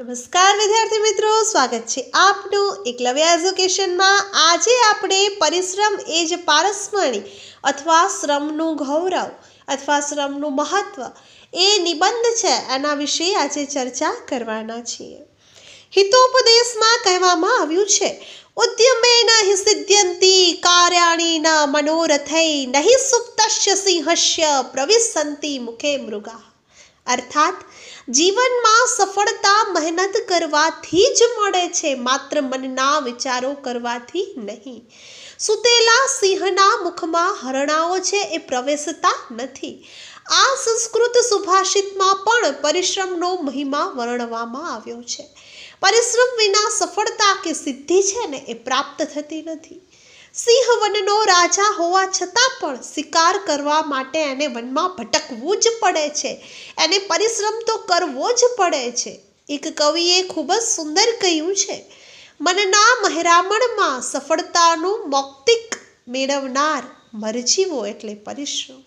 નમસ્કાર વિદ્યાર્થી મિત્રો સ્વાગત છે આપનું એકલવ્ય એજ્યુકેશનમાં આજે આપણે પરિશ્રમ એ જ પારસ્મરણી અથવા શ્રમનું ગૌરવ અથવા શ્રમનું મહત્ત્વ એ નિબંધ છે એના વિશે આજે ચર્ચા કરવાના છીએ હિતોપદેશમાં કહેવામાં આવ્યું છે ઉદ્યમે હિ સિદ્ધ્યંતિ કાર્યાણી ન મનોરથૈ નહીં સુપ્તશ્ય સિંહસ્ય પ્રવિશંતિ મુખે મૃગા અર્થાત જીવનમાં સફળતા મહેનત કરવાથી જ મળે છે માત્ર મનના વિચારો કરવાથી નહીં સુતેલા સિંહના મુખમાં હરણાઓ છે એ પ્રવેશતા નથી આ સંસ્કૃત સુભાષિતમાં પણ પરિશ્રમનો મહિમા વર્ણવામાં આવ્યો છે પરિશ્રમ વિના સફળતા કે સિદ્ધિ છે ને એ પ્રાપ્ત થતી નથી સિંહ વનનો રાજા હોવા છતાં પણ શિકાર કરવા માટે એને વનમાં ભટકવું જ પડે છે એને પરિશ્રમ તો કરવો જ પડે છે એક કવિએ ખૂબ જ સુંદર કહ્યું છે મનના મહેરામણમાં સફળતાનું મૌક્તિક મેળવનાર મરજીવો એટલે પરિશ્રમ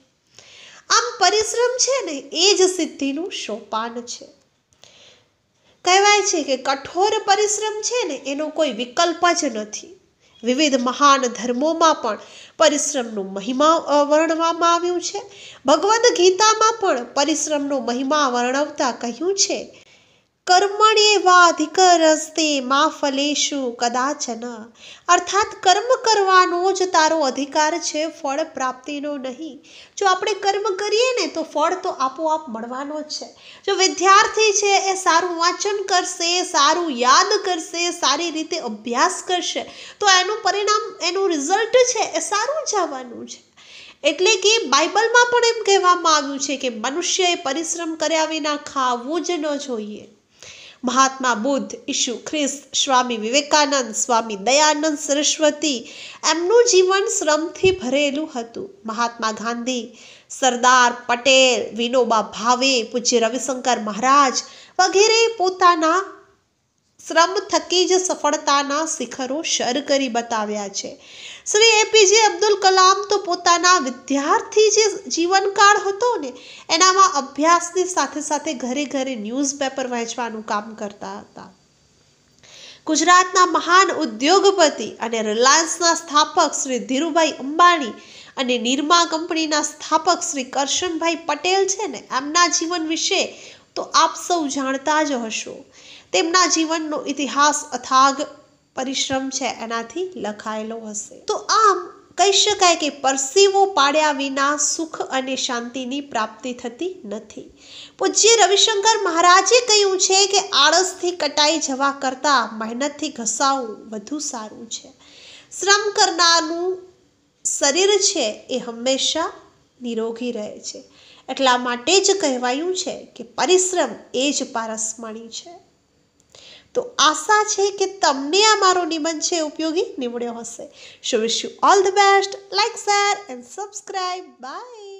આમ પરિશ્રમ છે ને એ જ સિદ્ધિનું સોપાન છે કહેવાય છે કે કઠોર પરિશ્રમ છે ને એનો કોઈ વિકલ્પ જ નથી વિવિધ મહાન ધર્મોમાં પણ પરિશ્રમનું મહિમા વર્ણવામાં આવ્યું છે ભગવદ્ ગીતામાં પણ પરિશ્રમનો મહિમા વર્ણવતા કહ્યું છે કર્મ સેવાધિકરસ્તે મા ફલેશુ કદાચન અર્થાત કર્મ કરવાનો જ તારો અધિકાર છે ફળ પ્રાપ્તિનો નહીં જો આપણે કર્મ કરીએ ને તો ફળ તો આપોઆપ મળવાનો જ છે જો વિદ્યાર્થી છે એ સારું વાંચન કરશે સારું યાદ કરશે સારી રીતે અભ્યાસ કરશે તો એનું પરિણામ એનું રિઝલ્ટ છે એ સારું જ આવવાનું છે એટલે કે બાઇબલમાં પણ એમ કહેવામાં આવ્યું છે કે મનુષ્યએ પરિશ્રમ કર્યા વિના ખાવું જ ન જોઈએ મહાત્મા બુદ્ધ ઈશુ ખ્રિસ્ત સ્વામી વિવેકાનંદ સ્વામી દયાનંદ સરસ્વતી એમનું જીવન શ્રમથી ભરેલું હતું મહાત્મા ગાંધી સરદાર પટેલ વિનોબા ભાવે પૂજ્ય રવિશંકર મહારાજ વગેરે પોતાના શ્રમ થકી જ સફળતાના શિખરો સર કરી બતાવ્યા છે શ્રી એપીજે અબ્દુલ કલામ તો પોતાના વિદ્યાર્થી જે જીવનકાળ હતો ને એનામાં અભ્યાસની સાથે સાથે ઘરે ઘરે ન્યૂઝપેપર વહેંચવાનું કામ કરતા હતા ગુજરાતના મહાન ઉદ્યોગપતિ અને રિલાયન્સના સ્થાપક શ્રી ધીરુભાઈ અંબાણી અને નિરમા કંપનીના સ્થાપક શ્રી કરશનભાઈ પટેલ છે ને એમના જીવન વિશે તો આપ સૌ જાણતા જ હશો તેમના જીવનનો ઇતિહાસ અથાગ પરિશ્રમ છે એનાથી લખાયેલો હશે તો આમ કહી શકાય કે પરસીવો પાડ્યા વિના સુખ અને શાંતિની પ્રાપ્તિ થતી નથી પૂજ્ય રવિશંકર મહારાજે કહ્યું છે કે આળસથી કટાઈ જવા કરતાં મહેનતથી ઘસાવું વધુ સારું છે શ્રમ કરનારનું શરીર છે એ હંમેશા નિરોગી રહે છે એટલા માટે જ કહેવાયું છે કે પરિશ્રમ એ જ પારસમણી છે તો આશા છે કે તમને આ મારો નિબંધ છે ઉપયોગી નીવડ્યો હશે શો wish you all the best like share and subscribe by